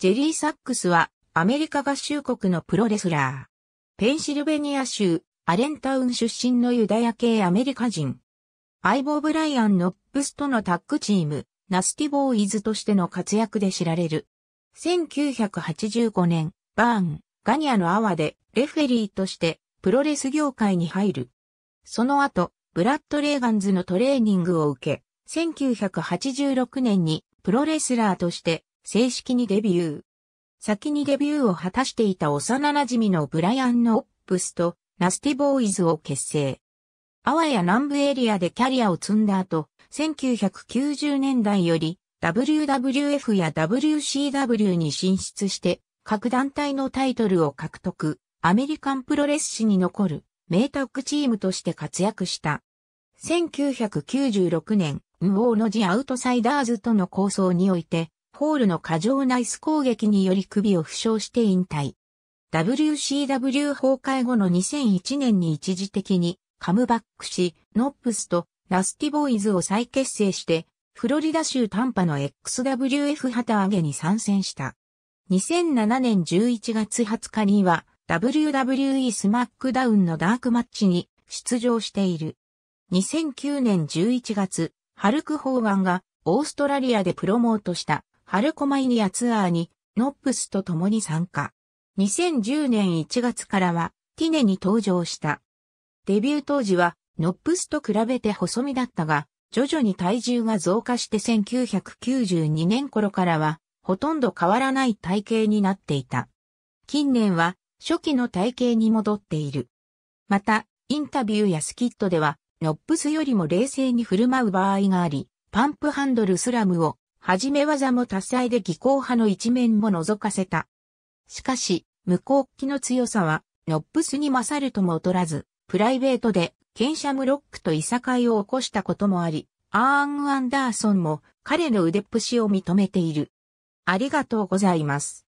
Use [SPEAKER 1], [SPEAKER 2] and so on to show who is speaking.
[SPEAKER 1] ジェリー・サックスはアメリカ合衆国のプロレスラー。ペンシルベニア州アレンタウン出身のユダヤ系アメリカ人。アボー・ブライアン・ノップスとのタッグチーム、ナスティボーイズとしての活躍で知られる。1985年、バーン、ガニアの泡でレフェリーとしてプロレス業界に入る。その後、ブラッド・レーガンズのトレーニングを受け、1986年にプロレスラーとして正式にデビュー。先にデビューを果たしていた幼馴染のブライアン・ノップスとナスティボーイズを結成。あわや南部エリアでキャリアを積んだ後、1990年代より WWF や WCW に進出して各団体のタイトルを獲得、アメリカンプロレス史に残る名タッグチームとして活躍した。1996年、ウォーのジ・アウトサイダーズとの構想において、ホールの過剰ナイス攻撃により首を負傷して引退。WCW 崩壊後の2001年に一時的にカムバックし、ノップスとナスティボーイズを再結成して、フロリダ州短波の XWF 旗揚げに参戦した。2007年11月20日には WWE スマックダウンのダークマッチに出場している。2009年11月、ハルク・ホーガンがオーストラリアでプロモートした春マイニアツアーに、ノップスと共に参加。2010年1月からは、ティネに登場した。デビュー当時は、ノップスと比べて細身だったが、徐々に体重が増加して1992年頃からは、ほとんど変わらない体型になっていた。近年は、初期の体型に戻っている。また、インタビューやスキットでは、ノップスよりも冷静に振る舞う場合があり、パンプハンドルスラムを始め技も多彩で技巧派の一面も覗かせた。しかし、無う。旗の強さは、ノップスに勝るとも劣らず、プライベートで、ケンシャムロックといさかいを起こしたこともあり、アーン・アンダーソンも彼の腕っぷしを認めている。ありがとうございます。